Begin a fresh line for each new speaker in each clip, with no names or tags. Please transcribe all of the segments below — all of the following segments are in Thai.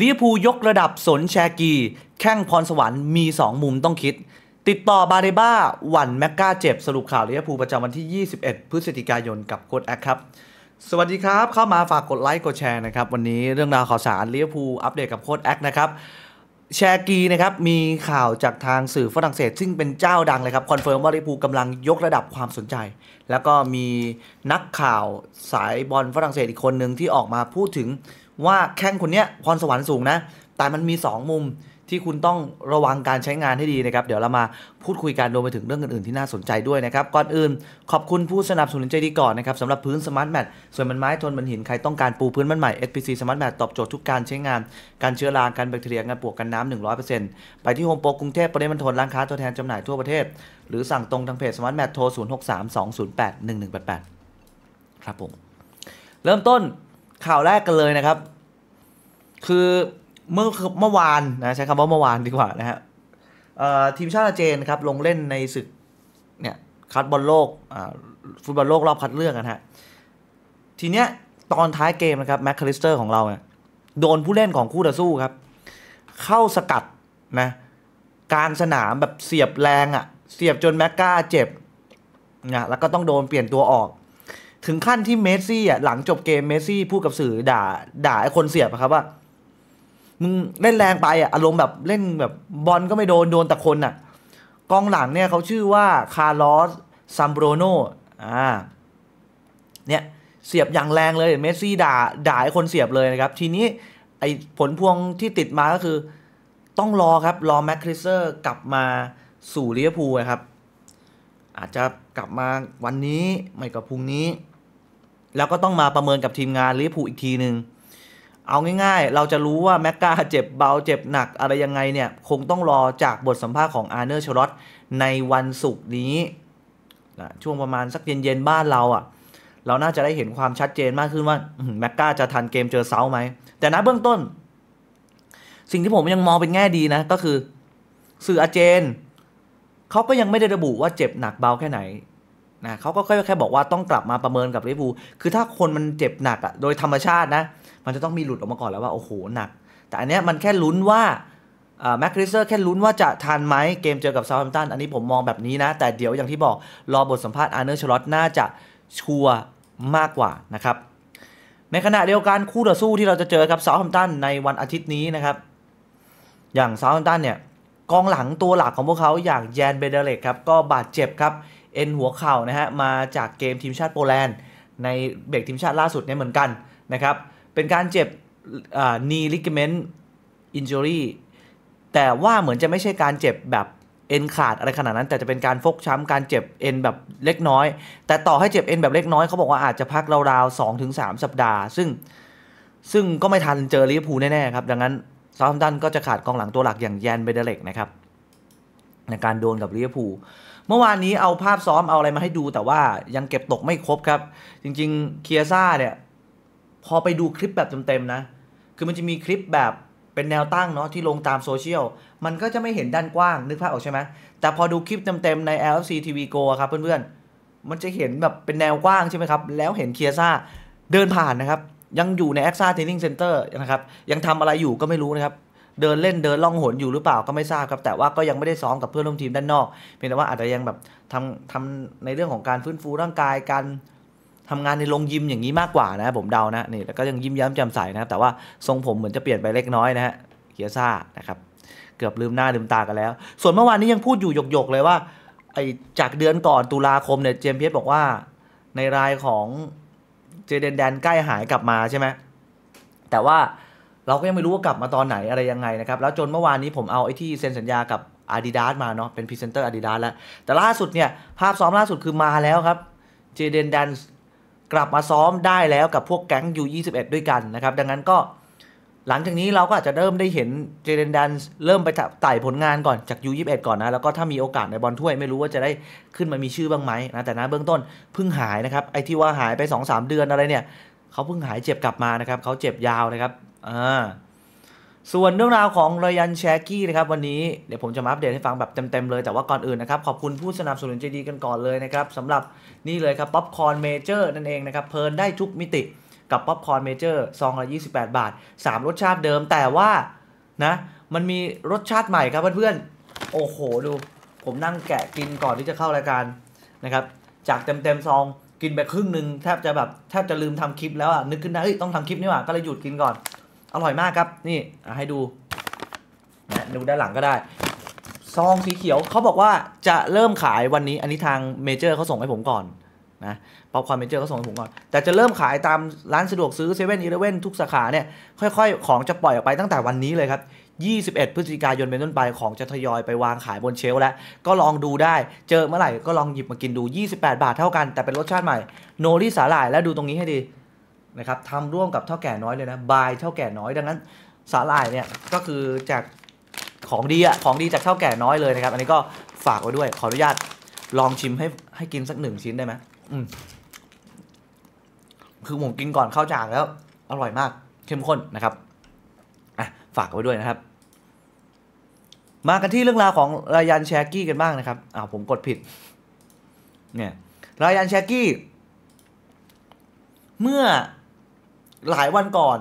ลีอพูยกระดับสนแชกี แข้งพรสวรรค์มี 2 มุมต้องคิด ติดต่อบาเดบ้าวันแมกกาเจ็บ สรุปข่าวลีอพูประจำวันที่ 21 พฤศจิกายนกับโค้ดแอคครับ สวัสดีครับ เข้ามาฝากกดไลค์กดแชร์นะครับ วันนี้เรื่องราวข่าวสารลีอพูอัปเดตกับโค้ดแอคนะครับแชกีนะครับ มีข่าวจากทางสื่อฝรั่งเศสซึ่งเป็นเจ้าดังเลยครับคอนเฟิร์มว่าลิพูกำลังยกระดับความสนใจ แล้วก็มีนักข่าวสายบอลฝรั่งเศสอีกคนหนึ่งที่ออกมาพูดถึงว่าแข้งคนเนี้ยพรสวรรค์สูงนะ แต่มันมี 2 มุมที่คุณต้องระวังการใช้งานให้ดีนะครับ เดี๋ยวเรามาพูดคุยกันรวมไปถึงเรื่องอื่นๆที่น่าสนใจด้วยนะครับ ก่อนอื่นขอบคุณผู้สนับสนุนใจดีก่อนนะครับสำหรับพื้นสมาร์ทแมทส่วนมันไม้ทนมันหิน ใครต้องการปูพื้นมันใหม่ SPC สมาร์ทแมทตอบโจทย์ทุกการใช้งานการเชื้อราการแบคทีเรียงานปวกกันน้ำ100%ไปที่โฮมโปรกรุงเทพปริมณฑลร้านค้าตัวแทนจำหน่ายทั่วประเทศหรือสั่งตรงทางเพจสมาร์ทแมทโทรนึ่งแปดแปดครับผมเริ่มต้นข่าวแรกกันเลยนะครับคือเมื่อเมื่อวานนะใช้คำว่าเมื่อวานดีกว่านะฮะทีมชาติอเจนครับ ลงเล่นในศึกเนี่ยคัดบอลโลกฟุตบอลโลก รอบคัดเลือกนะฮะทีเนี้ยตอนท้ายเกมนะครับแมคคาริสเตอร์ของเราเนี่ยโดนผู้เล่นของคู่ต่อสู้ครับ เข้าสกัดนะการสนามแบบเสียบแรงอะ่ะเสียบจนแม็กกาเจ็บนะแล้วก็ต้องโดนเปลี่ยนตัวออก ถึงขั้นที่เมสซี่อ่ะหลังจบเกมเมสซี่พูดกับสื่อด่าด่าไอ้คนเสียบครับว่ามึง เล่นแรงไปอ่ะอารมณ์แบบเล่นแบบบอลก็ไม่โดน โดนแต่คนอ่ะกองหลังเนี่ยเขาชื่อว่าคาร์ลอสซัมโบรโนอ่า เนี่ย เสียบอย่างแรงเลย เมสซี่ด่า ด่าไอ้คนเสียบเลยนะครับ ทีนี้ไอ้ผลพวงที่ติดมาก็คือ ต้องรอครับรอแมคคริสเซอร์กลับมาสู่ลิเวอร์พูลครับ อาจจะกลับมาวันนี้ ไม่ก็พรุ่งนี้ แล้วก็ต้องมาประเมินกับทีมงานลิเวอร์พูลอีกทีหนึ่งเอาง่ายๆ เราจะรู้ว่า แม็กกาเจ็บเบาเจ็บหนักอะไรยังไงเนี่ย คงต้องรอจากบทสัมภาษณ์ของอาร์เนอร์ชลอตในวันศุกร์นี้นะช่วงประมาณสักเย็นๆ บ้านเราอะ่ะ เราน่าจะได้เห็นความชัดเจนมากขึ้นว่าแม็กกาจะทันเกมเจอเซาไหม แต่นะเบื้องต้น สิ่งที่ผมยังมองเป็นแง่ดีนะ ก็คือ สื่ออาเจน เขาก็ยังไม่ได้ระบุว่าเจ็บหนักเบาแค่ไหนนะเขาก็แค่แค่บอกว่าต้องกลับมาประเมินกับลิเวอร์พูลคือถ้าคนมันเจ็บหนักอะ่ะโดยธรรมชาตินะมันจะต้องมีหลุดออกมาก่อนแล้วว่าโอ้โหหนักแต่อันเนี้ยมันแค่ลุ้นว่าแม็กคริสเตอร์แค่ลุ้นว่าจะทันไหมเกมเจอกับซาวด์แฮมตันอันนี้ผมมองแบบนี้นะ แต่เดี๋ยวอย่างที่บอกรอบทสัมภาษณ์อาร์เนอร์ชลอตน่าจะชัวร์มากกว่านะครับในขณะเดียวกันคู่ต่อสู้ที่เราจะเจอกับซาวด์แฮมตันในวันอาทิตย์นี้นะครับอย่างซาวด์แฮมตันเนี่ยกองหลังตัวหลักของพวกเขาอย่างแยนเบเดเลกครับก็บาดเจ็บครับเอ็นหัวเข่านะฮะมาจากเกมทีมชาติโปแลนด์ในเบรกทีมชาติล่าสุดเนี่ยเหมือนกันนะครับเป็นการเจ็บนีลิกเมนต์อินจูรี่แต่ว่าเหมือนจะไม่ใช่การเจ็บแบบ เอ็นขาดอะไรขนาดนั้น แต่จะเป็นการฟกช้ำการเจ็บเอ็นแบบเล็กน้อย แต่ต่อให้เจ็บเอ็นแบบเล็กน้อยเขาบอกว่าอาจจะพักราวๆสองถึงสามสัปดาห์ซึ่งซึ่งก็ไม่ทันเจอลิเวอร์พูลแน่ๆครับ ดังนั้นซาวด์ดันก็จะขาดกองหลังตัวหลักอย่างแยนเบเดเล็กนะครับในการโดนกับลิเวอร์พูลเมื่อวานนี้เอาภาพซ้อมเอาอะไรมาให้ดู แต่ว่ายังเก็บตกไม่ครบครับจริงๆเคียซ่าเนี่ยพอไปดูคลิปแบบเต็มๆนะ คือมันจะมีคลิปแบบเป็นแนวตั้งเนาะที่ลงตามโซเชียล มันก็จะไม่เห็นด้านกว้างนึกภาพออกใช่ไหมแต่พอดูคลิปเต็มๆใน LFC TV Go ครับเพื่อนๆ มันจะเห็นแบบเป็นแนวกว้างใช่ไหมครับ แล้วเห็นเคียซ่าเดินผ่านนะครับ ยังอยู่ในแอคซ่าเทนนิ่งเซ็นเตอร์นะครับ ยังทำอะไรอยู่ก็ไม่รู้นะครับเดินเล่นเดินล่องหนอยู่หรือเปล่าก็ไม่ทราบครับแต่ว่าก็ยังไม่ได้ซ้อมกับเพื่อนร่วมทีมด้านนอกเพียงแต่ว่าอาจจะยังแบบทำทำในเรื่องของการฟื้นฟูร่างกายการทำงานในโรงยิมอย่างนี้มากกว่านะ ผมเดานะนี่แล้วก็ยังยิ้มย้ำแจ่มใสนะครับ แต่ว่าทรงผมเหมือนจะเปลี่ยนไปเล็กน้อยนะฮะเกียร์ซ่านะครับ เกือบลืมหน้าลืมตากันแล้ว ส่วนเมื่อวานนี้ยังพูดอยู่หยกๆเลยว่าไอจากเดือนก่อน ตุลาคมเนี่ยเจมเพียสบอกว่าในรายของเจเดนแดนใกล้หายกลับมาใช่ไหมแต่ว่าเราก็ยังไม่รู้ว่ากลับมาตอนไหนอะไรยังไงนะครับแล้วจนเมื่อวานนี้ผมเอาไอ้ที่เซ็นสัญญากับ Adidas มาเนาะเป็นพรีเซนเตอร์ Adidas แล้ว แต่ล่าสุดเนี่ยภาพซ้อมล่าสุดคือมาแล้วครับเจเดนแดนกลับมาซ้อมได้แล้วกับพวกแก๊ง U21 ด้วยกันนะครับดังนั้นก็หลังจากนี้เราก็อาจจะเริ่มได้เห็นเจเดนดันเริ่มไปไต่ผลงานก่อนจาก U21 ก่อนนะแล้วก็ถ้ามีโอกาสในบอลถ้วยไม่รู้ว่าจะได้ขึ้นมามีชื่อบ้างไหมนะแต่นะเบื้องต้นเพิ่งหายนะครับไอ้ที่ว่าหายไป2-3เดือนอะไรเนี่ยเขาเพิ่งหายเจ็บกลับมานะครับเขาเจ็บยาวนะครับอ่าส่วนเรื่องราวของรอยันแชกี้นะครับวันนี้เดี๋ยวผมจะมาอัปเดตให้ฟังแบบเต็มๆ เลยแต่ว่าก่อนอื่นนะครับขอบคุณผู้สนับสนุนใจดีกันก่อนเลยนะครับสำหรับนี่เลยครับป๊อปคอร์นเมเจอร์นั่นเองนะครับเพลินได้ทุกมิติกับป๊อปคอร์นเมเจอร์ซองละ28 บาท 3 รสชาติเดิม แต่ว่านะมันมีรสชาติใหม่ครับเพื่อนๆโอ้โหดู ผมนั่งแกะกินก่อนที่จะเข้ารายการนะครับจากเต็มๆซองกินไปครึ่งหนึ่งแทบจะแบบแทบจะลืมทำคลิปแล้วอ่ะนึกขึ้นได้เฮ้ยต้องทำคลิปนี่หว่าก็เลยหยุดกินก่อนอร่อยมากครับนี่ให้ดูนะดูด้านหลังก็ได้ ซองสีเขียวเขาบอกว่าจะเริ่มขายวันนี้อันนี้ทางเมเจอร์เขาส่งให้ผมก่อนนะป๊อปคอนเมเจอร์เขาส่งให้ผมก่อน แต่จะเริ่มขายตามร้านสะดวกซื้อเซเว่นอีเลฟเว่นทุกสาขาเนี่ยค่อยๆ ของจะปล่อยออกไปตั้งแต่วันนี้เลยครับ 21 พฤศจิกายนเป็นต้นไป ของจะทยอยไปวางขายบนเชลแล้ว ก็ลองดูได้เจอเมื่อไหร่ ก็ลองหยิบมากินดู 28 บาทเท่ากันแต่เป็นรสชาติใหม่ โนร่สาหร่ายแล้วดูตรงนี้ให้ดีนะครับทำร่วมกับเท่าแก่น้อยเลยนะ บายเท่าแก่น้อยดังนั้นสาหร่ายเนี่ยก็คือจากของดีอะของดีจากเท่าแก่น้อยเลยนะครับ อันนี้ก็ฝากไว้ด้วย ขออนุญาตลองชิมให้ให้กินสักหนึ่งชิ้นได้ไหมอืม คือผมกินก่อนเข้าจากแล้วอร่อยมากเข้มข้นนะครับอ่ะฝากไว้ด้วยนะครับ มากันที่เรื่องราวของรายันแชกี้กันบ้างนะครับอ้าวผมกดผิดเนี่ยรายันแชกี้เมื่อหลายวันก่อน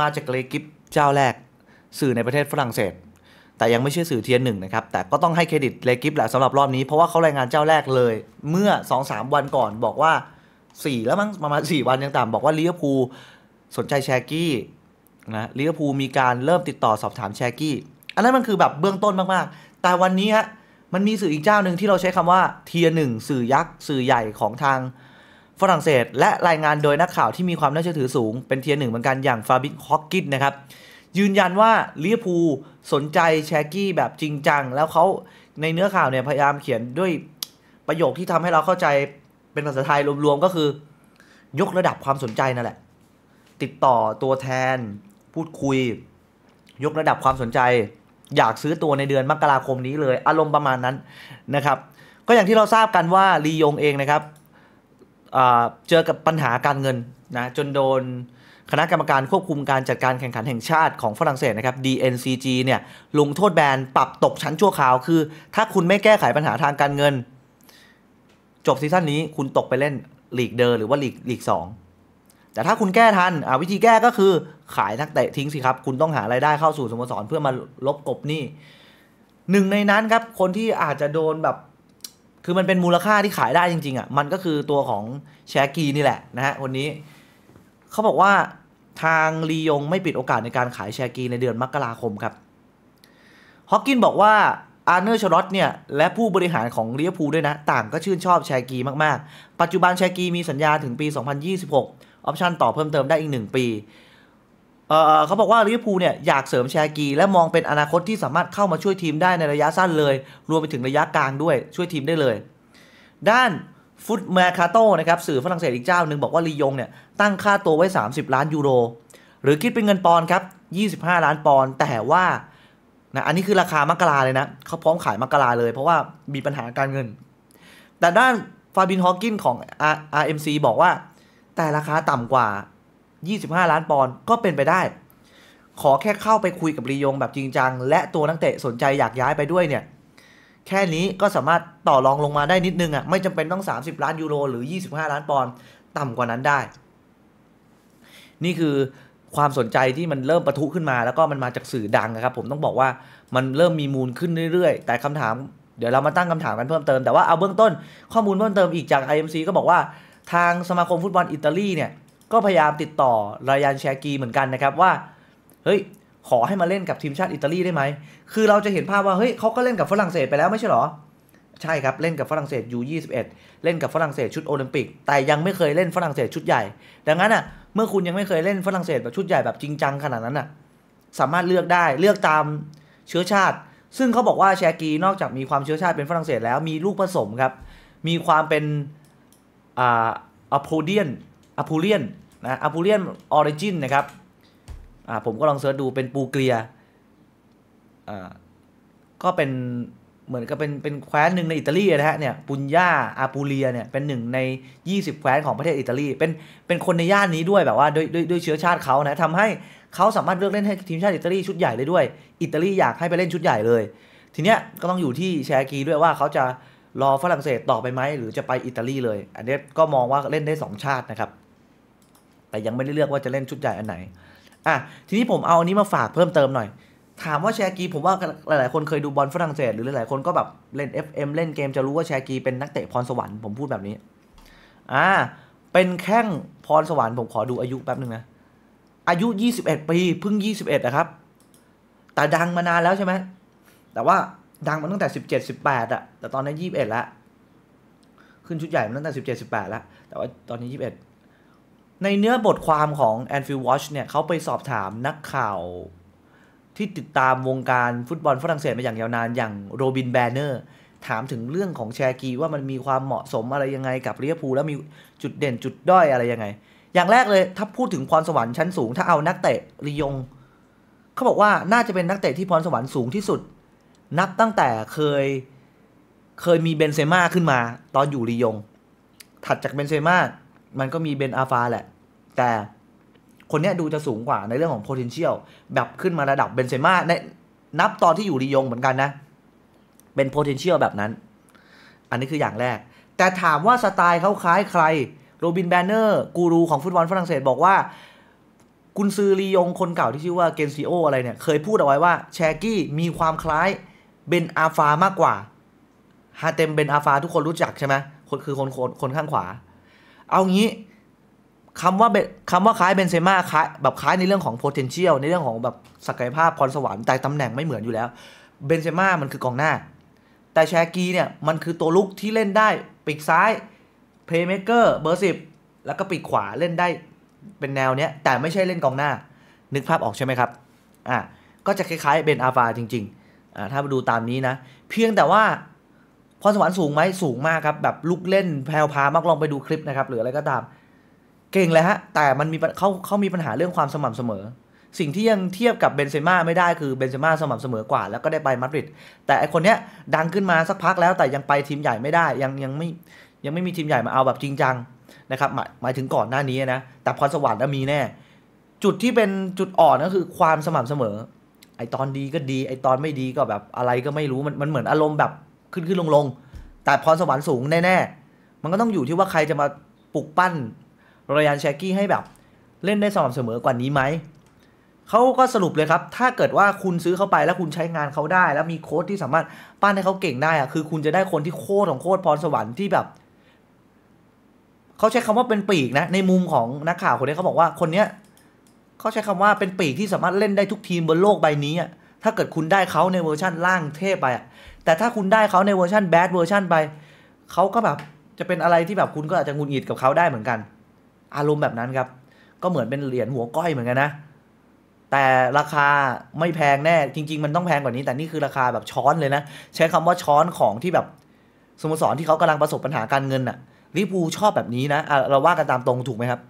มาจากเลกิฟเจ้าแรก สื่อในประเทศฝรั่งเศส แต่ยังไม่ใช่สื่อเทียนหนึ่งนะครับ แต่ก็ต้องให้เครดิตเลกิฟแหละสำหรับรอบนี้ เพราะว่าเขารายงานเจ้าแรกเลย เมื่อ2าวันก่อนบอกว่า 4 แล้วมั้งประมาณ4วันยังต่ำบอกว่าลิเวอร์พูลสนใจแชกี้นะลิเวอร์พูลมีการเริ่มติดต่อสอบถามแชกี้อันนั้นมันคือแบบเบื้องต้นมากๆ แต่วันนี้ฮะมันมีสื่ออีกเจ้าหนึ่งที่เราใช้คำว่าเทียหนึ่งสื่อยักษ์สื่อใหญ่ของทางฝรั่งเศสและรายงานโดยนักข่าวที่มีความน่าเชื่อถือสูง เป็นเทียร์หนึ่งเหมือนกันอย่างฟาบิกฮอกกิตนะครับ ยืนยันว่าลิเวอร์พูลสนใจแชกี้แบบจริงจัง แล้วเขาในเนื้อข่าวเนี่ยพยายามเขียนด้วยประโยคที่ทำให้เราเข้าใจเป็นภาษาไทยรวมๆ ก็คือ ยกระดับความสนใจนั่นแหละ ติดต่อตัวแทนพูดคุยยกระดับความสนใจ อยากซื้อตัวในเดือนมกราคมนี้เลยอารมณ์ประมาณนั้นนะครับ ก็อย่างที่เราทราบกันว่าลียงเองนะครับเจอกับปัญหาการเงินนะจนโดน คณะกรรมการควบคุมการจัดการแข่งขันแห่งชาติของฝรั่งเศสนะครับ DNCG เนี่ยลงโทษแบนปรับตกชั้นชั่วคราวคือถ้าคุณไม่แก้ไขปัญหาทางการเงิน จบซีซั่นนี้คุณตกไปเล่นลีกเดอร์หรือว่าลีกลีกสองแต่ถ้าคุณแก้ทันวิธีแก้ก็คือขายนักเตะทิ้งสิครับ คุณต้องหารายได้เข้าสู่สโมสรเพื่อมาลบกบหนี้หนึ่งในนั้นครับคนที่อาจจะโดนแบบคือมันเป็นมูลค่าที่ขายได้จริงๆอะ่ะ มันก็คือตัวของแชกีนี่แหละนะฮะวันนี้เขาบอกว่าทางลียงไม่ปิดโอกาสในการขายแชกีในเดือนมกราคมครับฮอกกินบอกว่าอาร์เนอร์ชรอตเนี่ยและผู้บริหารของเลียพูด้วยนะ ต่างก็ชื่นชอบแชกีมากๆ ปัจจุบันแชกีมีสัญญาถึงปี 2026 ออปชั่นต่อเพิ่มเติมได้อีก 1 ปีเขาบอกว่าลิเวอร์พูลเนี่ยอยากเสริมแชร์กี และมองเป็นอนาคตที่สามารถเข้ามาช่วยทีมได้ในระยะสั้นเลย รวมไปถึงระยะกลางด้วยช่วยทีมได้เลย ด้านฟุตมาคาโต้นะครับสื่อฝรั่งเศสอีกเจ้าหนึ่งบอกว่าลียงเนี่ยตั้งค่าตัวไว้ 30 ล้านยูโร หรือคิดเป็นเงินปอนครับ 25 ล้านปอนแต่ว่านะอันนี้คือราคามกะลาเลยนะ เขาพร้อมขายมกะลาเลย เพราะว่ามีปัญหาการเงิน แต่ด้านฟาบินฮอกินของ RMC บอกว่าแต่ราคาต่ำกว่า25 ล้านปอนด์ก็เป็นไปได้ ขอแค่เข้าไปคุยกับรียงแบบจริงจังและตัวนักเตะสนใจอยากย้ายไปด้วยเนี่ยแค่นี้ก็สามารถต่อรองลงมาได้นิดนึงอะ่ะไม่จำเป็นต้อง 30 ล้านยูโรหรือ 25 ล้านปอนด์ต่ำกว่านั้นได้ นี่คือความสนใจที่มันเริ่มประทุขึ้นมาแล้วก็มันมาจากสื่อดังนะครับ ผมต้องบอกว่ามันเริ่มมีมูลขึ้นเรื่อยๆ แต่คำถามเดี๋ยวเรามาตั้งคำถามกันเพิ่มเติมแต่ว่าเอาเบื้องต้นข้อมูลเพิ่มเติมอีกจาก IMC ก็บอกว่าทางสมาคมฟุตบอลอิตาลีเนี่ยก็พยายามติดต่อรายันแชกีเหมือนกันนะครับว่าเฮ้ยขอให้มาเล่นกับทีมชาติอิตาลีได้ไหมคือเราจะเห็นภาพว่าเฮ้ยเขาก็เล่นกับฝรั่งเศสไปแล้วไม่ใช่หรอใช่ครับเล่นกับฝรั่งเศสยู21เล่นกับฝรั่งเศสชุดโอลิมปิก แต่ยังไม่เคยเล่นฝรั่งเศสชุดใหญ่ดังนั้นอ่ะเมื่อคุณยังไม่เคยเล่นฝรั่งเศสแบบชุดใหญ่แบบจริงจังขนาดนั้นอ่ะสามารถเลือกได้เลือกตามเชื้อชาติ ซึ่งเขาบอกว่าแชกีนอกจากมีความเชื้อชาติเป็นฝรั่งเศสแล้วมีลูกผสมครับมีความเป็นอ่าอโพเดียนอพูเลียนนะอพูเลียนออริจินนะครับอ่าผมก็ลองเสิร์ชดูเป็นปูเกลียอ่าก็เป็นเหมือนกับเป็นเป็นแคว้นหนึ่งในอิตาลีนะฮะเนี่ยปุญญาอาปูเลียเนี่ยเป็นหนึ่งใน20แคว้นของประเทศอิตาลี เป็นเป็นคนในย่านนี้ด้วยแบบว่าด้วยด้วยด้วยเชื้อชาติเขานะทำให้เขาสามารถเลือกเล่นให้ทีมชาติอิตาลีชุดใหญ่ได้ด้วย อิตาลีอยากให้ไปเล่นชุดใหญ่เลย ทีเนี้ยก็ต้องอยู่ที่แชร์กีด้วยว่าเขาจะรอฝรั่งเศสต่อไปไหมหรือจะไปอิตาลีเลย อันนี้ก็มองว่าเล่นได้ 2 ชาตินะครับแต่ยังไม่ได้เลือกว่าจะเล่นชุดใหญ่อันไหน อ่ะ ทีนี้ผมเอาอันนี้มาฝากเพิ่มเติมหน่อย ถามว่าแชร์กีผมว่าหลายๆคนเคยดูบอลฝรั่งเศส หรือหลายๆคนก็แบบเล่น FM เล่นเกมจะรู้ว่าแชร์กีเป็นนักเตะพรสวรรค์ผมพูดแบบนี้ อ่า เป็นแข้งพรสวรรค์ผมขอดูอายุแป๊บหนึ่งนะ อายุ 21 ปีเพิ่ง 21 นะครับ แต่ดังมานานแล้วใช่ไหมแต่ว่าดังมาตั้งแต่17 18อะแต่ตอนนี้21แล้ว ขึ้นชุดใหญ่มาตั้งแต่17 18แล้ว แต่ว่าตอนนี้21ในเนื้อบทความของ Anfield Watch เนี่ยเขาไปสอบถามนักข่าว ที่ติดตามวงการฟุตบอลฝรั่งเศสมาอย่างยาวนานอย่างโรบินแบนเนอร์ ถามถึงเรื่องของแชร์กีว่ามันมีความเหมาะสมอะไรยังไง กับเรียพูแล้วมีจุดเด่นจุดด้อยอะไรยังไง อย่างแรกเลยถ้าพูดถึงพรสวรรค์ชั้นสูง ถ้าเอานักเตะ ริยง เขาบอกว่าน่าจะเป็นนักเตะที่พรสวรรค์สูงที่สุดนับตั้งแต่เคยเคยมีเบนเซม่าขึ้นมาตอนอยู่ริยงถัดจากเบนเซม่ามันก็มีเบนอาฟาแหละ แต่คนนี้ดูจะสูงกว่าในเรื่องของ potential แบบขึ้นมาระดับเบนเซม่าในนับตอนที่อยู่ลียงเหมือนกันนะ เป็น potential แบบนั้น อันนี้คืออย่างแรก แต่ถามว่าสไตล์เขาคล้ายใคร โรบินแบนเนอร์ กูรูของฟุตบอลฝรั่งเศส บอกว่า กุนซือลียงคนเก่าที่ชื่อว่าเกนซิโออะไรเนี่ย เคยพูดเอาไว้ว่าแชกี้มีความคล้ายเบนอาฟามากกว่าฮาเต็มเบนอาฟา ทุกคนรู้จักใช่ไหมคือคนคนข้างขวาเอางี้คำว่าคำว่าคล้ายเบนเซม่าคล้ายแบบคล้ายในเรื่องของ potential ในเรื่องของแบบศักยภาพพรสวรรค์แต่ตำแหน่งไม่เหมือนอยู่แล้วเบนเซม่ามันคือกองหน้า แต่แชกีเนี่ยมันคือตัวลุกที่เล่นได้ปีกซ้ายเพย์เมเกอร์เบอร์สิบแล้วก็ปีกขวาเล่นได้เป็นแนวเนี้ยแต่ไม่ใช่เล่นกองหน้า นึกภาพออกใช่ไหมครับอ่ะก็จะคล้ายๆเบนอาฟาจริงๆอ่าถ้าไปดูตามนี้นะ เพียงแต่ว่าพรสวรรค์สูงไหมสูงมากครับแบบลุกเล่นแพลวพามากลองไปดูคลิปนะครับ หรืออะไรก็ตาม เก่งเลยฮะ แต่มันมีเขาเขามีปัญหาเรื่องความสม่ำเสมอ สิ่งที่ยังเทียบกับเบนเซม่าไม่ได้คือเบนเซม่าสม่ำเสมอกว่าแล้วก็ได้ไปมาดริดแต่ไอคนเนี้ยดังขึ้นมาสักพักแล้วแต่ยังไปทีมใหญ่ไม่ได้ ยังยังไม่ยังไม่มีทีมใหญ่มาเอาแบบจริงจังนะครับหมายหมายถึงก่อนหน้านี้นะ แต่พรสวรรค์มีแน่ จุดที่เป็นจุดอ่อนก็คือ ความสม่ำเสมอ ไอตอนดีก็ดี ไอตอนไม่ดีก็แบบอะไรก็ไม่รู้มันมันเหมือนอารมณ์แบบขึ้นขึ้นลงลง แต่พรสวรรค์สูงแน่ๆมันก็ต้องอยู่ที่ว่าใครจะมาปลุกปั้นรยันแชกกี้ให้แบบเล่นได้สม่ำเสมอกว่านี้ไหม เขาก็สรุปเลยครับ ถ้าเกิดว่าคุณซื้อเข้าไปแล้วคุณใช้งานเขาได้ แล้วมีโค้ดที่สามารถปั้นให้เขาเก่งได้อะคือ คุณจะได้คนที่โคตรของโคตรพรสวรรค์ที่แบบเขาใช้คำว่าเป็นปีกนะในมุมของนักข่าวคนนี้เขาบอกว่าคนเนี้ยเขาใช้คำว่าเป็นปีกที่สามารถเล่นได้ทุกทีมบนโลกใบนี้อะถ้าเกิดคุณได้เขาในเวอร์ชั่นล่างเทพไปอะแต่ถ้าคุณได้เขาในเวอร์ชันแบดเวอร์ชันไปเขาก็แบบจะเป็นอะไรที่แบบคุณก็อาจจะงุนหงิดกับเขาได้เหมือนกัน อารมณ์แบบนั้นครับ ก็เหมือนเป็นเหรียญหัวก้อยเหมือนกันนะ แต่ราคาไม่แพงแน่ จริงๆ มันต้องแพงกว่านี้แต่นี่คือราคาแบบช้อนเลยนะ ใช้คำว่าช้อนของที่แบบสโมสรที่เขากำลังประสบปัญหาการเงินอะลิปูชอบแบบนี้นะะเราว่ากันตามตรงถูกไหมครับ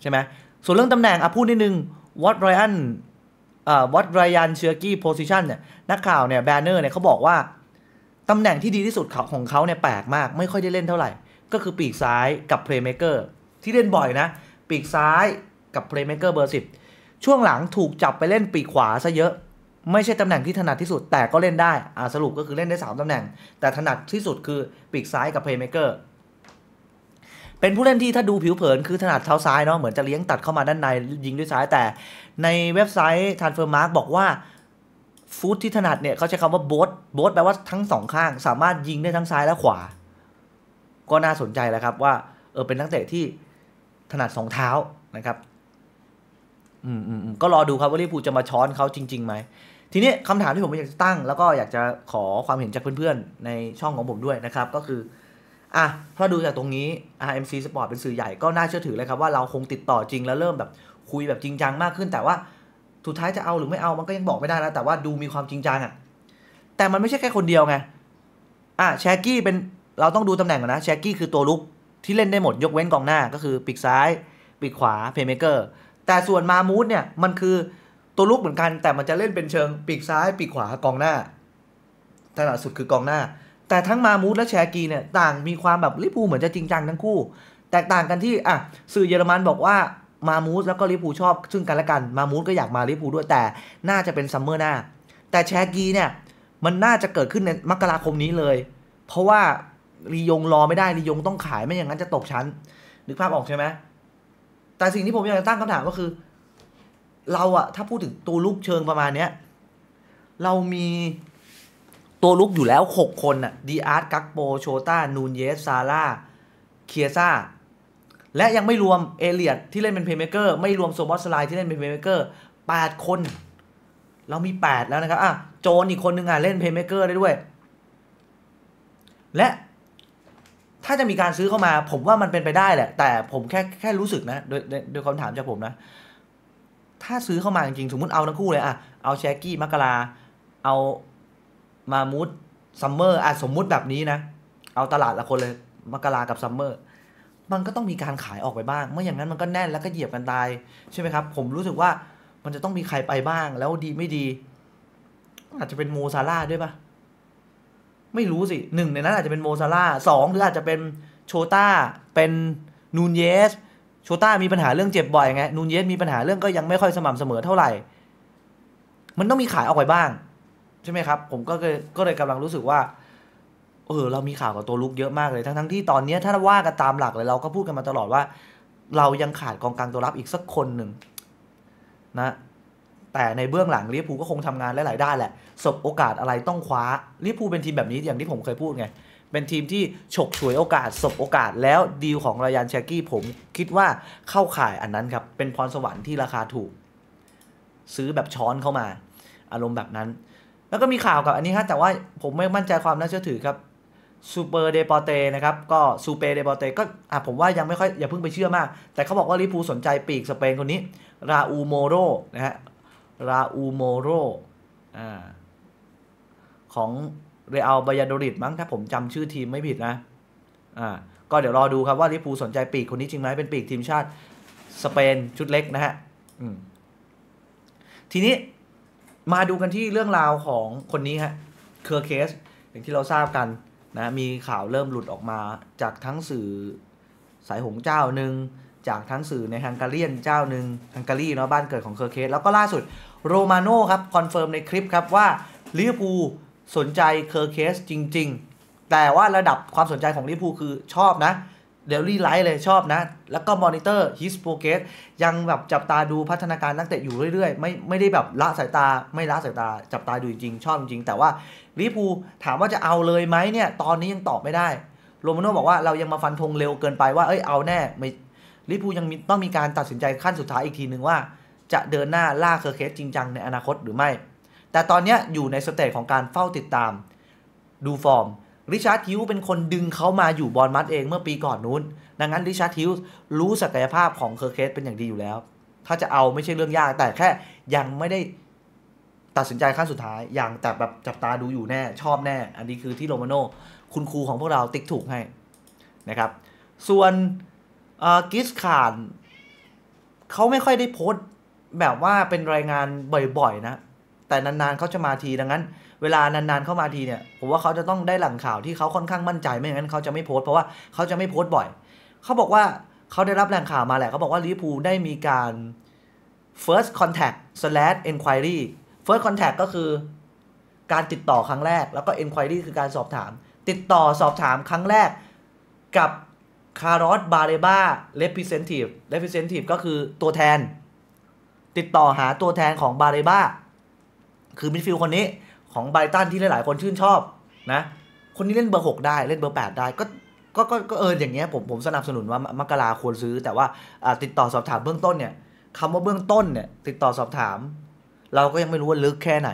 ใช่ไหมส่วนเรื่องตำแหน่งอ่ะพูดนิดนึงวอตไรอันวัดไรยันเชอร์กี้โพสิชันเนี่ยนักข่าวเนี่ยแบนเนอร์เนี่ยเขาบอกว่า ตำแหน่งที่ดีที่สุดของเขาเนี่ยแปลกมากไม่ค่อยได้เล่นเท่าไหร่ ก็คือปีกซ้ายกับเพลย์เมเกอร์ที่เล่นบ่อยนะ ปีกซ้ายกับเพลย์เมเกอร์เบอร์สิบช่วงหลังถูกจับไปเล่นปีกขวาซะเยอะ ไม่ใช่ตำแหน่งที่ถนัดที่สุดแต่ก็เล่นได้สรุปก็คือเล่นได้ 3ตำแหน่ง แต่ถนัดที่สุดคือปีกซ้ายกับเพลย์เมเกอร์เป็นผู้เล่นที่ถ้าดูผิวเผินคือถนัดเท้าซ้ายเนาะเหมือนจะเลี้ยงตัดเข้ามาด้านในยิงด้วยซ้ายแต่ ในเว็บไซต์ Transfermarkt บอกว่าฟุตที่ถนัดเนี่ยเขาใช้คำว่าโบสโบสแปลว่าทั้งสองข้าง สามารถยิงได้ทั้งซ้ายและขวา ก็น่าสนใจแล้วครับ ว่า เออเป็นนักเตะที่ถนัดสองเท้านะครับ อืมอืมก็รอดูครับว่าลิปูจะมาช้อนเขาจริงๆไหมทีนี้คำถามที่ผมอยากจะตั้งแล้วก็อยากจะขอความเห็นจากเพื่อนๆ ในช่องของผมด้วยนะครับ ก็คืออ่ะถ้าดูจากตรงนี้ RMC Sport เป็นสื่อใหญ่ก็น่าเชื่อถือเลยครับว่าเราคงติดต่อจริงแล้วเริ่มแบบคุยแบบจริงจังมากขึ้น แต่ว่าสุดท้ายจะเอาหรือไม่เอา มันก็ยังบอกไม่ได้แล้วแต่ว่าดูมีความจริงจังอะ่ะ แต่มันไม่ใช่แค่คนเดียวไงอ่ะแชกกี้เป็นเราต้องดูตำแหน่งก่อนนะแชกกี้คือตัวลุกที่เล่นได้หมดยกเว้นกองหน้า ก็คือปีกซ้ายปีกขวาเพย์เมเกอร์แต่ส่วนมามูดเนี่ยมันคือตัวลุกเหมือนกัน แต่มันจะเล่นเป็นเชิง ปีกซ้ายปีกขวากองหน้าถนัดสุดคือกองหน้าแต่ทั้งมามูสและแชกีเนี่ยต่างมีความแบบลิปูเหมือนจะจริงจังทั้งคู่แตกต่างกันที่ อ่ะสื่อเยอรมันบอกว่า มามูสแล้วก็ลิปูชอบซึ่งกันและกัน มามูสก็อยากมาลิปูด้วยแต่ น่าจะเป็นซัมเมอร์หน้า แต่แชกีเนี่ย มันน่าจะเกิดขึ้นในมกราคมนี้เลย เพราะว่ารียงรอไม่ได้รียงต้องขายไม่อย่างนั้นจะตกชั้นนึกภาพออกใช่ไหมแต่สิ่งที่ผมอยากจะตั้งคำถามก็คือ เราอะถ้าพูดถึงตัวลูกเชิงประมาณเนี้ยเรามีตัวลุกอยู่แล้ว 6 คนน่ะดีอาร์ตกักโปโชต้านูนเยสซาร่าเคียซ่าและยังไม่รวมเอเลียดที่เล่นเป็นเพย์เมเกอร์ไม่รวมโซบอสไลที่เล่นเป็นเพย์เมเกอร์แปดคน เรามี 8 แล้วนะครับอ่ะโจนอีกคนนึงอ่ะเล่นเพย์เมเกอร์ได้ด้วย และถ้าจะมีการซื้อเข้ามา ผมว่ามันเป็นไปได้แหละ แต่ผมแค่แค่รู้สึกนะ โดยโดยคำถามจากผมนะ ถ้าซื้อเข้ามาจริงๆ สมมติเอาทั้งคู่เลยอ่ะเอาแชกกี้มักกะลาเอามามูดซัมเมอร์อ่ะสมมุติแบบนี้นะ เอาตลาดละคนเลยมกรากับซัมเมอร์มันก็ต้องมีการขายออกไปบ้าง เมื่ออย่างนั้นมันก็แน่นแล้วก็เหยียบกันตาย ใช่ไหมครับ ผมรู้สึกว่ามันจะต้องมีใครไปบ้าง แล้วดีไม่ดี อาจจะเป็นโมซาร่าด้วยปะไม่รู้สิหนึ่งในนั้นอาจจะเป็นโมซาร่าสองหรืออาจจะเป็นโชต้าเป็นนูนเยสโชต้ามีปัญหาเรื่องเจ็บบ่อยไงนูนเยสมีปัญหาเรื่องก็ยังไม่ค่อยสม่ำเสมอเท่าไหร่มันต้องมีขายออกไปบ้างช่ไหมครับ ผมก็เลยก็เลยกำลังรู้สึกว่า เออเรามีข่าวกับตัวลุกเยอะมากเลย ทั้งทั้งที่ตอนนี้ถ้าว่ากันตามหลักเลยเราก็พูดกันมาตลอดว่า เรายังขาดกองกลางตัวรับอีกสักคนหนึ่งนะ แต่ในเบื้องหลังลิเวอร์พูลก็คงทำงานหลายๆด้านแหละสบโอกาสอะไรต้องคว้าลิเวอร์พูลเป็นทีมแบบนี้อย่างที่ผมเคยพูดไง เป็นทีมที่ฉกฉวยโอกาส สบโอกาส แล้วดีลของรายันเชกี้ผมคิดว่าเข้าข่ายอันนั้นครับเป็นพรสวรรค์ที่ราคาถูก ซื้อแบบช้อนเข้ามา อารมณ์แบบนั้นแล้วก็มีข่าวกับอันนี้ับแต่ว่าผมไม่มั่นใจความน่าเชื่อถือครับซูเปอร์เดปอเต นะครับ ก็ซูเปอร์เดปอเตก็อ่ะผมว่ายังไม่ค่อยอย่าเพิ่งไปเชื่อมาก แต่เขาบอกว่าลิปูสนใจปีกสเปนคนนี้ ราอูโมโรนะฮะราอูโมโรอ่าของเรอัลบายาโดริดมั้งถ้าผมจำชื่อทีมไม่ผิดนะ อ่า ก็เดี๋ยวรอดูครับว่าลิปูสนใจปีกคนนี้จริงไหมเป็นปีกทีมชาติสเปนชุดเล็กนะฮะอืม ทีนี้มาดูกันที่เรื่องราวของคนนี้ฮะเคอร์เคสอย่างที่เราทราบกันนะ มีข่าวเริ่มหลุดออกมาจากทั้งสื่อ สายหงเจ้าหนึ่ง จากทั้งสื่อในฮังการีนเจ้าหนึ่งฮังการีเนาะบ้านเกิดของเคอร์เคส แล้วก็ล่าสุดโรมาโน่ครับคอนเฟิร์มในคลิปครับว่าลิเวอร์พูลสนใจเคอร์เคสจริง ๆ แต่ว่าระดับความสนใจของลิเวอร์พูลคือชอบนะเดลี่ไลท์เลยชอบนะ แล้วก็มอนิเตอร์ฮิสโปเกสยังแบบจับตาดูพัฒนาการนักเตะอยู่เรื่อย ๆ ไม่ไม่ได้แบบละสายตาไม่ละสายตาจับตาดูจริงชอบจริงแต่ว่าลิปูถามว่าจะเอาเลยไหมเนี่ย ตอนนี้ยังตอบไม่ได้ โรมาโน่บอกว่าเรายังมาฟันธงเร็วเกินไปว่าเอ้ยเอาแน่ไม่ลิปูยังต้องมีการตัดสินใจขั้นสุดท้ายอีกทีหนึ่งว่า จะเดินหน้าล่าเคอร์เคสจริงจังในอนาคตหรือไม่ แต่ตอนนี้อยู่ในสเตจของการเฝ้าติดตามดูฟอร์มริชาร์ดทิวเป็นคนดึงเขามาอยู่บอลมัดเองเมื่อปีก่อนนู้น ดังนั้นริชาร์ดทิวรู้ศักยภาพของเคอร์เคสเป็นอย่างดีอยู่แล้ว ถ้าจะเอาไม่ใช่เรื่องยาก แต่แค่ยังไม่ได้ตัดสินใจขั้นสุดท้าย อย่างแต่แบบจับตาดูอยู่แน่ชอบแน่ อันนี้คือที่โรมาโน คุณครูของพวกเราติ๊กถูกให้นะครับ ส่วนกิสคานเขาไม่ค่อยได้โพสแบบว่าเป็นรายงานบ่อย ๆ นะแต่นานๆเขาจะมาทีดังนั้นเวลานานๆเข้ามาทีเนี่ยผมว่าเขาจะต้องได้หลังข่าวที่เขาค่อนข้างมั่นใจไม่งั้นเขาจะไม่โพสเพราะว่าเขาจะไม่โพสบ่อย เขาบอกว่าเขาได้รับแหล่งข่าวมาแหละเขาบอกว่าลิเวอร์พูลได้มีการ first contact slash enquiry first contact ก็คือการติดต่อครั้งแรกแล้วก็ enquiry คือการสอบถาม ติดต่อสอบถามครั้งแรกกับคาร์ลอสบาเรบ้าเล t ิเซนทีฟเล e ิเซนทีฟก็คือตัวแทนติดต่อหาตัวแทนของบาเรบ้าคือมิดฟิลด์คนนี้ของไบรตันที่หลายๆ คนชื่นชอบนะคนนี้เล่นเบอร์หกได้เล่นเบอร์แปดได้ก็ก็ก็ก็เอออย่างเงี้ยผมผมสนับสนุนว่ามกราควรซื้อ แต่ว่าติดต่อสอบถามเบื้องต้นเนี่ยคำว่าเบื้องต้นเนี่ย ติดต่อสอบถาม เราก็ยังไม่รู้ว่าลึกแค่ไหน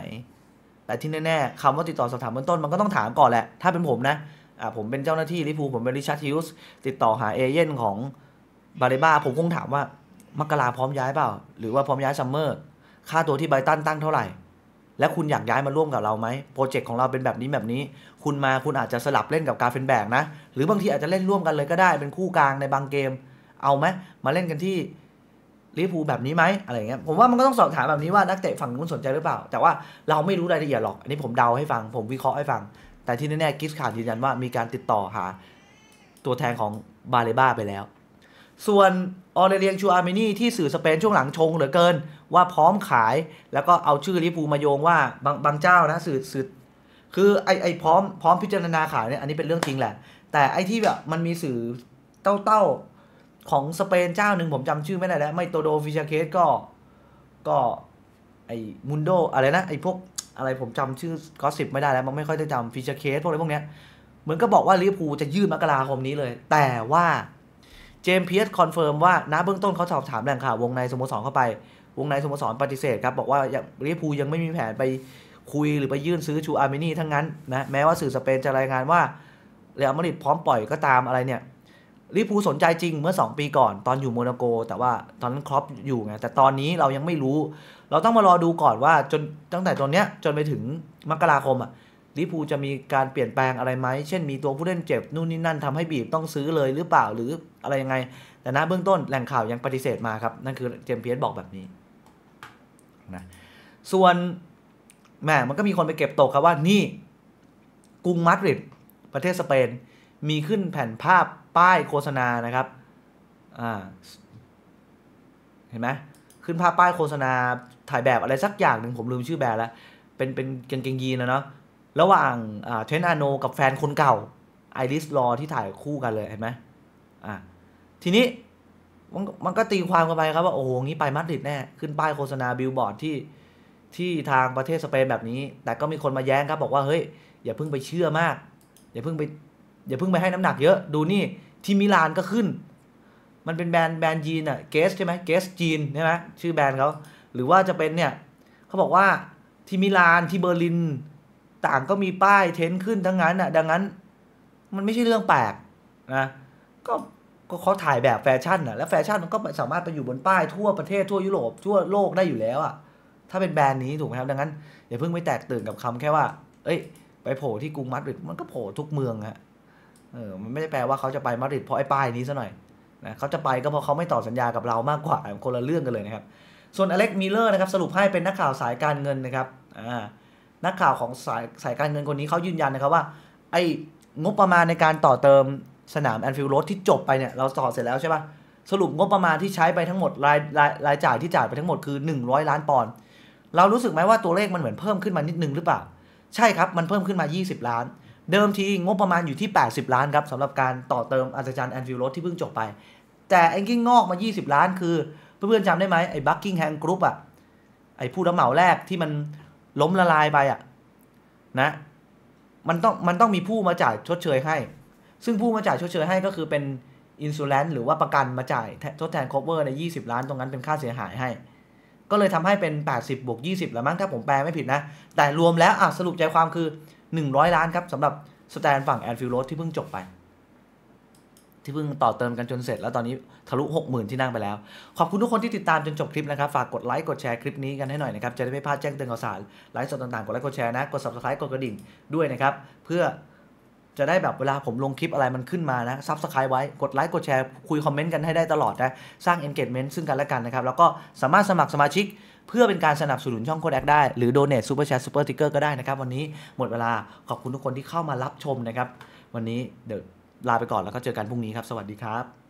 แต่ที่แน่ๆคำว่าติดต่อสอบถามเบื้องต้นมันก็ต้องถามก่อนแหละถ้าเป็นผมนะอ่าผมเป็นเจ้าหน้าที่ลิฟูผมเป็นริชาร์ดฮิวส์ติดต่อหาเอเย่นของบารรบ้าผมคงถามว่ามกราพร้อมย้ายเปล่าหรือว่าพร้อมย้ายซัมเมอร์ค่าตัวที่ไบตันตั้งเท่าไหร่และคุณอยากย้ายมาร่วมกับเราไหม โปรเจกต์ของเราเป็นแบบนี้แบบนี้ คุณมาคุณอาจจะสลับเล่นกับกาเฟนแบกนะ หรือบางทีอาจจะเล่นร่วมกันเลยก็ได้เป็นคู่กลางในบางเกม เอาไหม มาเล่นกันที่ลิพูแบบนี้ไหมอะไรเงี้ย ผมว่ามันก็ต้องสอบถามแบบนี้ว่า นักเตะฝั่งนู้นสนใจหรือเปล่า แต่ว่าเราไม่รู้รายละเอียดหรอก อันนี้ผมเดาให้ฟัง ผมวิเคราะห์ให้ฟัง แต่ที่แน่ๆกิสขาดยืนยันว่ามีการติดต่อหา ตัวแทนของบาเลบ้าไปแล้ว ส่วนออเรเลียงชูอาร์เมนีที่สื่อสเปนช่วงหลังชงเหลือเกินว่าพร้อมขายแล้วก็เอาชื่อลิปูมาโยงว่าบางบางเจ้านะสื่อสื่อคือไอไอพร้อมพร้อมพิจารณาขายเนี่ยอันนี้เป็นเรื่องจริงแหละ แต่ไอที่แบบมันมีสื่อเต้าเต้าของสเปนเจ้าหนึ่งผมจำชื่อไม่ได้แล้ว ไม่โตโดฟิชเคสก็ก็ไอมุนโด อะไรนะ ไอพวกอะไรผมจำชื่อก็สิบไม่ได้แล้วมันไม่ค่อยได้จำฟิชเคสพวกอะไรพวกเนี้ยเหมือนก็บอกว่าลิฟูจะยืดมกราคมนี้เลย แต่ว่าเจมส์เพียรสคอนเฟิร์มว่านะเบื้องต้นเขาสอบถามแหล่งข่าววงในสโมสรเข้าไปวงในสโมสรปฏิเสธครับบอกว่าลิเวอร์พูลยังไม่มีแผนไปคุยหรือไปยื่นซื้อชูอาร์เมนี่ทั้งนั้นนะแม้ว่าสื่อสเปนจะรายงานว่าเรอัลมาดริดพร้อมปล่อยก็ตามอะไรเนี่ยลิเวอร์พูลสนใจจริงเมื่อ 2 ปีก่อนตอนอยู่โมนาโก แต่ว่าตอนนั้นครอปอยู่ไงแต่ตอนนี้เรายังไม่รู้ เราต้องมารอดูก่อนว่าจนตั้งแต่ตอนเนี้ยจนไปถึงมกราคมอ่ะลิพูจะมีการเปลี่ยนแปลงอะไรไหมเช่นมีตัวผู้เล่นเจ็บนู่นนี่นั่นทำให้บีบต้องซื้อเลยหรือเปล่าหรืออะไรยังไง แต่นะเบื้องต้นแหล่งข่าวยังปฏิเสธมาครับนั่นคือเจมเพียสบอกแบบนี้นะส่วนแม่มันก็มีคนไปเก็บตกครับว่านี่กรุงมาดริดประเทศ สเปน มีขึ้นแผ่นภาพป้ายโฆษณานะครับ อ่าเห็นไหมขึ้นภาพป้ายโฆษณาถ่ายแบบอะไรสักอย่างหนึ่งผมลืมชื่อแบรนด์แล้ว เป็นเป็นเกงเกงยีนนะเนาะระหว่างเทนอาโนกับแฟนคนเก่าไอริสรอที่ถ่ายคู่กันเลยเห็นไหมอ่าทีนี้มันมันก็ตีความกันไปครับว่าโอ้โหงี้ไปมาดริดแน่ขึ้นป้ายโฆษณาบิลบอร์ดที่ที่ทางประเทศสเปนแบบนี้ แต่ก็มีคนมาแย้งครับ บอกว่าเฮ้ยอย่าเพิ่งไปเชื่อมาก อย่าเพิ่งไปอย่าเพิ่งไปให้น้ำหนักเยอะดูนี่ที่มิลานก็ขึ้น มันเป็นแบรนด์แบรนด์ยีนอะเกสใช่ไหมเกสจีน ใช่ไหมชื่อแบรนด์เขา หรือว่าจะเป็นเนี่ยเขาบอกว่าที่มิลานที่เบอร์ลินต่างก็มีป้ายเทนขึ้นทั้งนั้นอะดังนั้นมันไม่ใช่เรื่องแปลกนะก็ก็เขาถ่ายแบบแฟชั่นอะแล้วแฟชั่นมันก็สามารถไปอยู่บนป้ายทั่วประเทศทั่วยุโรป ทั่วโลกได้อยู่แล้วอ่ะถ้าเป็นแบรนด์นี้ถูกไหมครับดังนั้นอย่าเพิ่งไปแตกตื่นกับคำแค่ว่า เอ้ย ไปโผล่ที่กรุงมาดริดมันก็โผล่ทุกเมืองฮะเออมันไม่ได้แปลว่าเขาจะไปมาดริดเพราะไอ้ป้ายนี้ซะหน่อยนะเขาจะไปก็เพราะเขาไม่ต่อสัญญากับเรามากกว่าคนละเรื่องกันเลยนะครับส่วนอเล็กมิเลอร์นะครับสรุปให้เป็นนักข่าวสายการเงินนะครับอ่านักข่าวของสายสายการเงินคนนี้เขายืนยันนะครับว่า ไอ้งบประมาณในการต่อเติมสนามแอนฟิลด์โรดที่จบไปเนี่ย เราต่อเสร็จแล้วใช่ปะสรุปงบประมาณที่ใช้ไปทั้งหมด รายรายรายจ่ายที่จ่ายไปทั้งหมดคือ 100 ล้านปอนด์เรารู้สึกไหมว่าตัวเลขมันเหมือนเพิ่มขึ้นมานิดนึงหรือเปล่า ใช่ครับมันเพิ่มขึ้นมา 20 ล้าน เดิมทีงบประมาณอยู่ที่ 80 ล้านครับสำหรับการต่อเติมอัศจรรย์แอนฟิลด์โรดที่เพิ่งจบไปแต่ไอ้กิ้งงอกมา20 ล้าน คือ เพื่อนๆจำได้ไหมไอ้บัคกิ้งแฮงกรุ๊ปอะไอ้ผู้รับเหมาแรกที่มันล้มละลายไปอะนะมันต้องมันต้องมีผู้มาจ่ายชดเชยให้ซึ่งผู้มาจ่ายชดเชยให้ก็คือเป็นอินซูแลนหรือว่าประกันมาจ่ายทดแทนคเวอร์ใน 20 ล้านตรงนั้นเป็นค่าเสียหายให้ ก็เลยทำให้เป็น 80บวก20แล้วมั้งถ้าผมแปลไม่ผิดนะ แต่รวมแล้วอ่ะสรุปใจความคือ 100 ล้านครับสำหรับสแตนฝั่งแอนฟิลโรสที่เพิ่งจบไป ที่เพิ่งต่อเติมกันจนเสร็จแล้วตอนนี้ทะลุ 60,000 ที่นั่งไปแล้วขอบคุณทุกคนที่ติดตามจนจบคลิปนะครับฝากกดไลค์กดแชร์คลิปนี้กันให้หน่อยนะครับจะได้ไม่พลาดแจ้งเตือนข่าวสารไลฟ์สดต่างๆกดไลค์กดแชร์นะกด subscribe กดกระดิ่งด้วยนะครับเพื่อจะได้แบบเวลาผมลงคลิปอะไรมันขึ้นมานะซับสไครต์ไว้กดไลค์กดแชร์คุยคอมเมนต์กันให้ได้ตลอดนะ สร้าง engagement ซึ่งกันและกันนะครับ แล้วก็สามารถสมัครสมาชิกเพื่อเป็นการสนับสนุนช่องโคดแอคได้หรือ donate super chat super ticker ก็ได้นะครับ วันนี้หมดเวลาขอบคุณทุกคนที่เข้ามารับชมนะครับ วันนี้เดี๋ยวลาไปก่อนแล้วก็เจอกันพรุ่งนี้ครับ สวัสดีครับ